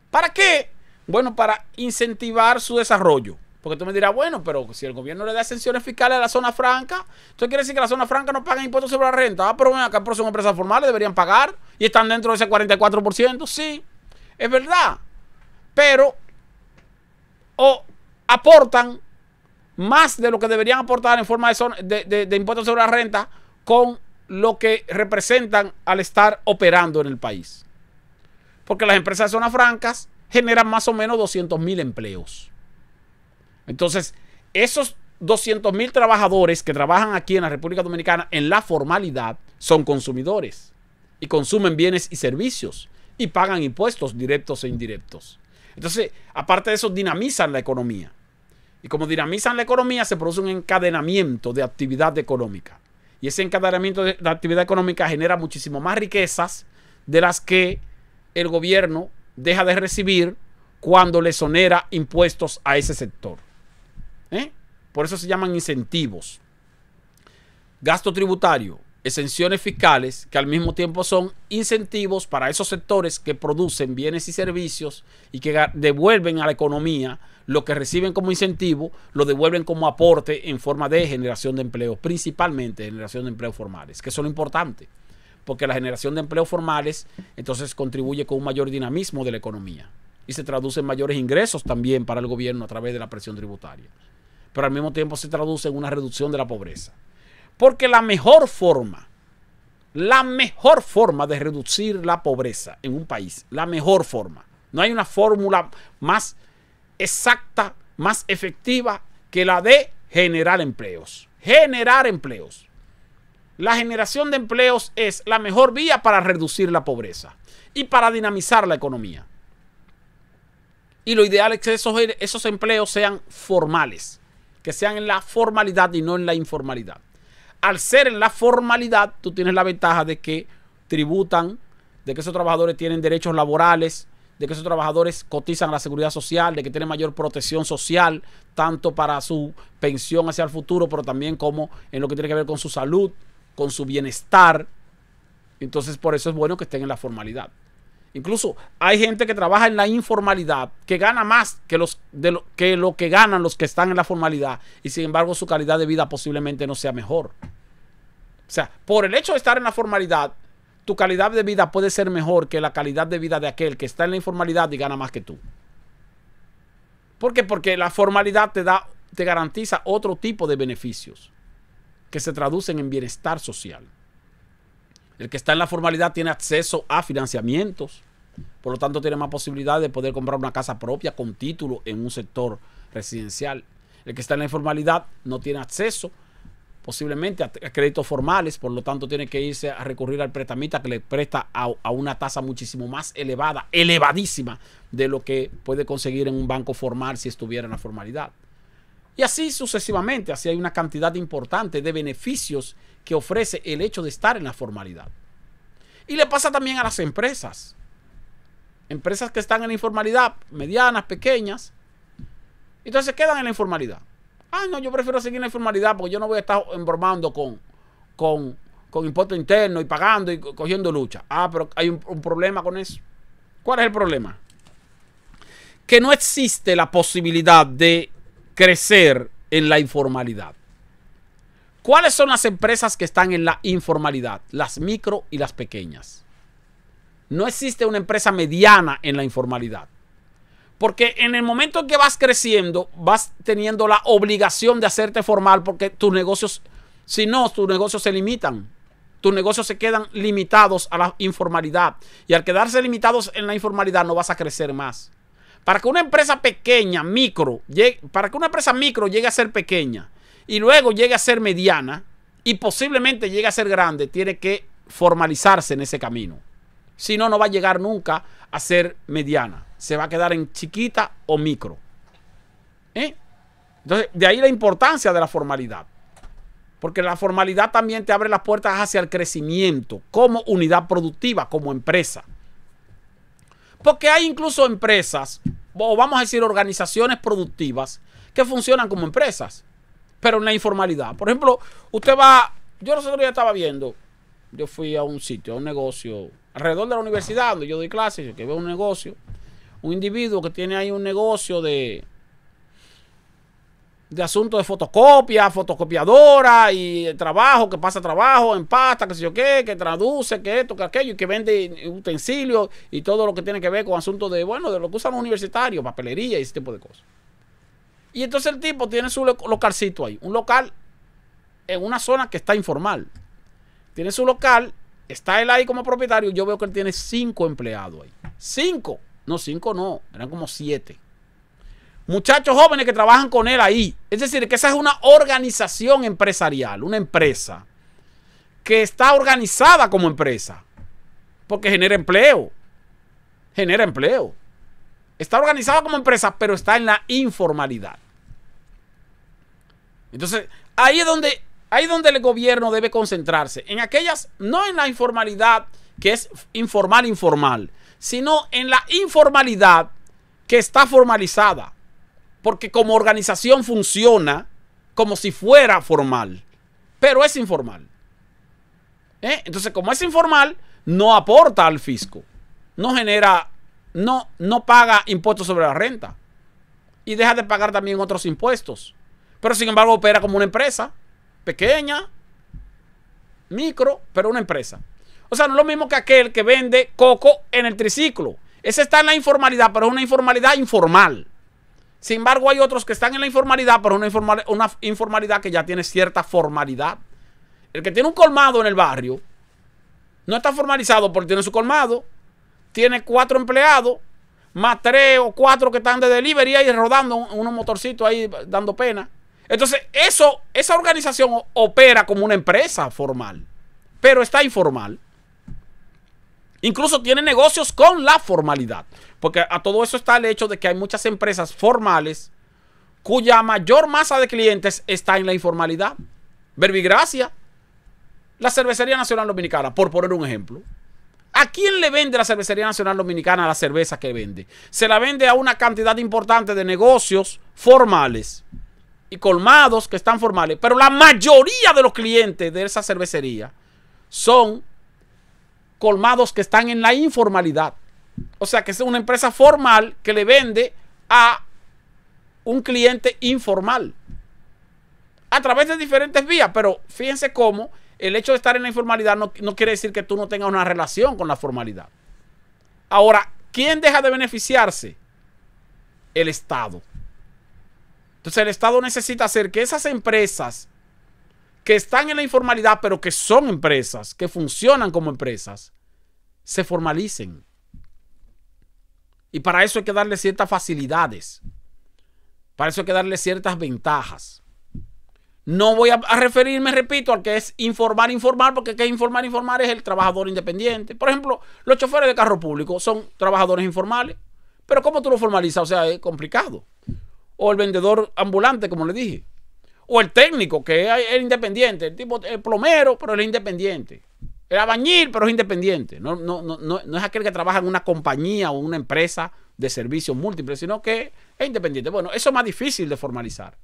¿Para qué? Bueno, para incentivar su desarrollo. Porque tú me dirás, bueno, pero si el gobierno le da exenciones fiscales a la zona franca, entonces quiere decir que la zona franca no paga impuestos sobre la renta. Ah, pero bueno, acá, eso son empresas formales, deberían pagar y están dentro de ese 44%. Sí, es verdad. Pero, o aportan más de lo que deberían aportar en forma de, de, de impuestos sobre la renta con lo que representan al estar operando en el país. Porque las empresas de zonas francas generan más o menos 200 mil empleos. Entonces, esos 200 mil trabajadores que trabajan aquí en la República Dominicana en la formalidad son consumidores y consumen bienes y servicios y pagan impuestos directos e indirectos. Entonces, aparte de eso, dinamizan la economía. Y como dinamizan la economía, se produce un encadenamiento de actividad económica. Y ese encadenamiento de actividad económica genera muchísimo más riquezas de las que el gobierno deja de recibir cuando le sonera impuestos a ese sector. ¿Eh? Por eso se llaman incentivos. Gasto tributario, exenciones fiscales, que al mismo tiempo son incentivos para esos sectores que producen bienes y servicios y que devuelven a la economía lo que reciben como incentivo lo devuelven como aporte en forma de generación de empleo, principalmente generación de empleos formales, que eso es lo importante, porque la generación de empleos formales entonces contribuye con un mayor dinamismo de la economía y se traduce en mayores ingresos también para el gobierno a través de la presión tributaria, pero al mismo tiempo se traduce en una reducción de la pobreza, porque la mejor forma la mejor forma de reducir la pobreza en un país, la mejor forma. No hay una fórmula más exacta, más efectiva que la de generar empleos. Generar empleos. La generación de empleos es la mejor vía para reducir la pobreza y para dinamizar la economía. Y lo ideal es que esos, esos empleos sean formales, que sean en la formalidad y no en la informalidad. Al ser en la formalidad, tú tienes la ventaja de que tributan, de que esos trabajadores tienen derechos laborales, de que esos trabajadores cotizan a la seguridad social, de que tienen mayor protección social, tanto para su pensión hacia el futuro, pero también como en lo que tiene que ver con su salud, con su bienestar. Entonces, por eso es bueno que estén en la formalidad. Incluso hay gente que trabaja en la informalidad, que gana más que, los, que lo que ganan los que están en la formalidad, y sin embargo su calidad de vida posiblemente no sea mejor. O sea, por el hecho de estar en la formalidad, tu calidad de vida puede ser mejor que la calidad de vida de aquel que está en la informalidad y gana más que tú. ¿Por qué? Porque la formalidad te da, te garantiza otro tipo de beneficios que se traducen en bienestar social. El que está en la formalidad tiene acceso a financiamientos, por lo tanto tiene más posibilidades de poder comprar una casa propia con título en un sector residencial. El que está en la informalidad no tiene acceso posiblemente a, créditos formales, por lo tanto tiene que irse a recurrir al prestamista que le presta a, a, una tasa muchísimo más elevada, elevadísima de lo que puede conseguir en un banco formal si estuviera en la formalidad. Y así sucesivamente, así hay una cantidad importante de beneficios que ofrece el hecho de estar en la formalidad. Y le pasa también a las empresas. Empresas que están en la informalidad, medianas, pequeñas, entonces quedan en la informalidad. Ah, no, yo prefiero seguir en la informalidad porque yo no voy a estar embromando con, con, con impuesto interno y pagando y cogiendo lucha. Ah, pero hay un problema con eso. ¿Cuál es el problema? Que no existe la posibilidad de crecer en la informalidad. ¿Cuáles son las empresas que están en la informalidad? Las micro y las pequeñas. No existe una empresa mediana en la informalidad. Porque en el momento en que vas creciendo, vas teniendo la obligación de hacerte formal porque tus negocios, si no, tus negocios se limitan. Tus negocios se quedan limitados a la informalidad. Y al quedarse limitados en la informalidad no vas a crecer más. Para que una empresa pequeña, micro, para que una empresa micro llegue a ser pequeña y luego llegue a ser mediana y posiblemente llegue a ser grande, tiene que formalizarse en ese camino. Si no, no va a llegar nunca a ser mediana. Se va a quedar en chiquita o micro. ¿Eh? Entonces, de ahí la importancia de la formalidad. Porque la formalidad también te abre las puertas hacia el crecimiento como unidad productiva, como empresa. Porque hay incluso empresas, o vamos a decir organizaciones productivas, que funcionan como empresas, pero en la informalidad. Por ejemplo, usted va, yo nosotros ya estaba viendo, yo fui a un sitio, a un negocio alrededor de la universidad donde yo doy clases, que veo un negocio, un individuo que tiene ahí un negocio de de asuntos de fotocopia, fotocopiadora y trabajo, que pasa trabajo, en pasta... que sé yo qué, que traduce, que esto, que aquello, y que vende utensilios y todo lo que tiene que ver con asuntos de, bueno, de lo que usan los universitarios, papelería y ese tipo de cosas. Y entonces el tipo tiene su localcito ahí, un local en una zona que está informal. Tiene su local Está él ahí como propietario. Yo veo que él tiene cinco empleados ahí. Cinco. No, cinco no. Eran como siete. Muchachos jóvenes que trabajan con él ahí. Es decir, que esa es una organización empresarial, una empresa que está organizada como empresa. Porque genera empleo. Genera empleo. Está organizada como empresa, pero está en la informalidad. Entonces, ahí es donde ahí donde el gobierno debe concentrarse, en aquellas, no en la informalidad que es informal, informal, sino en la informalidad que está formalizada, porque como organización funciona como si fuera formal, pero es informal. ¿Eh? Entonces, como es informal, no aporta al fisco, no genera, no, no paga impuestos sobre la renta y deja de pagar también otros impuestos, pero sin embargo opera como una empresa pequeña, micro, pero una empresa. O sea, no es lo mismo que aquel que vende coco en el triciclo. Ese está en la informalidad, pero es una informalidad informal. Sin embargo, hay otros que están en la informalidad, pero una, una informalidad que ya tiene cierta formalidad. El que tiene un colmado en el barrio, no está formalizado porque tiene su colmado, tiene cuatro empleados, más tres o cuatro que están de delivery ahí rodando un, un motorcito ahí dando pena. Entonces, eso, esa organización opera como una empresa formal, pero está informal. Incluso tiene negocios con la formalidad, porque a todo eso está el hecho de que hay muchas empresas formales cuya mayor masa de clientes está en la informalidad. Verbigracia, la Cervecería Nacional Dominicana, por poner un ejemplo. ¿A quién le vende la Cervecería Nacional Dominicana la cerveza que vende? Se la vende a una cantidad importante de negocios formales y colmados que están formales, pero la mayoría de los clientes de esa cervecería son colmados que están en la informalidad. O sea, que es una empresa formal que le vende a un cliente informal a través de diferentes vías, pero fíjense cómo el hecho de estar en la informalidad no, no, quiere decir que tú no tengas una relación con la formalidad. Ahora, ¿quién deja de beneficiarse? El Estado. Entonces el Estado necesita hacer que esas empresas que están en la informalidad, pero que son empresas, que funcionan como empresas, se formalicen. Y para eso hay que darle ciertas facilidades. Para eso hay que darle ciertas ventajas. No voy a, referirme, repito, al que es informar, informar, porque que informar, informar es el trabajador independiente. Por ejemplo, los choferes de carro público son trabajadores informales. Pero ¿cómo tú lo formalizas? O sea, es complicado o el vendedor ambulante, como le dije, o el técnico, que es el independiente, el tipo, el plomero, pero el es independiente. El abañil, pero es independiente. No, no, no, es aquel que trabaja en una compañía o una empresa de servicios múltiples, sino que es independiente. Bueno, eso es más difícil de formalizar.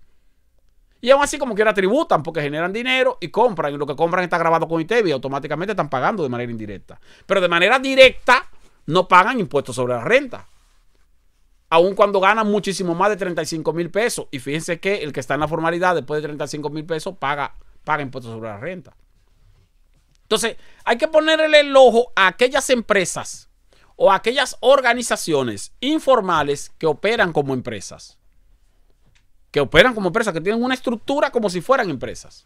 Y aún así, como quiera, tributan porque generan dinero y compran. Y lo que compran está grabado con ITV e y automáticamente están pagando de manera indirecta. Pero de manera directa no pagan impuestos sobre la renta aun cuando ganan muchísimo más de 35 mil pesos. Y fíjense que el que está en la formalidad después de 35 mil pesos paga, paga impuestos sobre la renta. Entonces, hay que ponerle el ojo a aquellas empresas o a aquellas organizaciones informales que operan como empresas. Que operan como empresas, que tienen una estructura como si fueran empresas.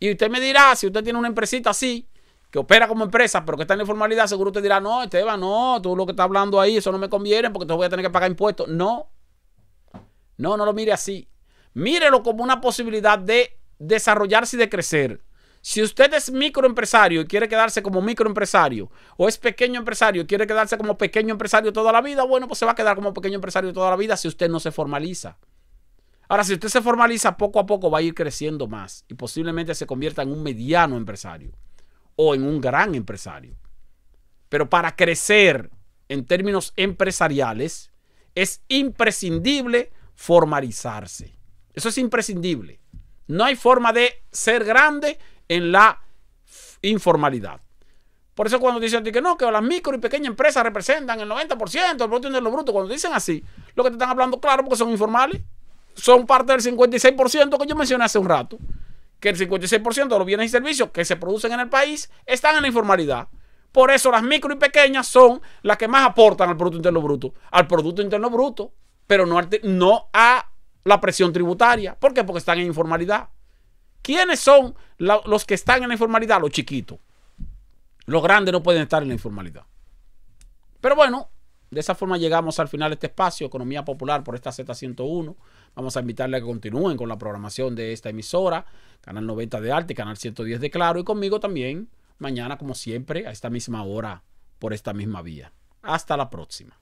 Y usted me dirá, si usted tiene una empresita así, que opera como empresa, pero que está en la informalidad, seguro usted dirá, no, Esteban, no, tú lo que estás hablando ahí, eso no me conviene porque te voy a tener que pagar impuestos. No, no, no lo mire así. Mírelo como una posibilidad de desarrollarse y de crecer. Si usted es microempresario y quiere quedarse como microempresario, o es pequeño empresario y quiere quedarse como pequeño empresario toda la vida, bueno, pues se va a quedar como pequeño empresario toda la vida si usted no se formaliza. Ahora, si usted se formaliza, poco a poco va a ir creciendo más y posiblemente se convierta en un mediano empresario o en un gran empresario. Pero para crecer en términos empresariales es imprescindible formalizarse. Eso es imprescindible. No hay forma de ser grande en la informalidad. Por eso cuando dicen que no, que las micro y pequeñas empresas representan el 90% del Producto Interno Bruto, cuando dicen así, lo que te están hablando claro porque son informales, son parte del 56% que yo mencioné hace un rato que el 56% de los bienes y servicios que se producen en el país están en la informalidad. Por eso las micro y pequeñas son las que más aportan al Producto Interno Bruto, al Producto Interno Bruto, pero no, a la presión tributaria. ¿Por qué? Porque están en informalidad. ¿Quiénes son los que están en la informalidad? Los chiquitos. Los grandes no pueden estar en la informalidad. Pero bueno, de esa forma llegamos al final de este espacio, Economía Popular por esta Z101. Vamos a invitarle a que continúen con la programación de esta emisora, Canal 90 de Arte, Canal 110 de Claro y conmigo también mañana como siempre a esta misma hora por esta misma vía. Hasta la próxima.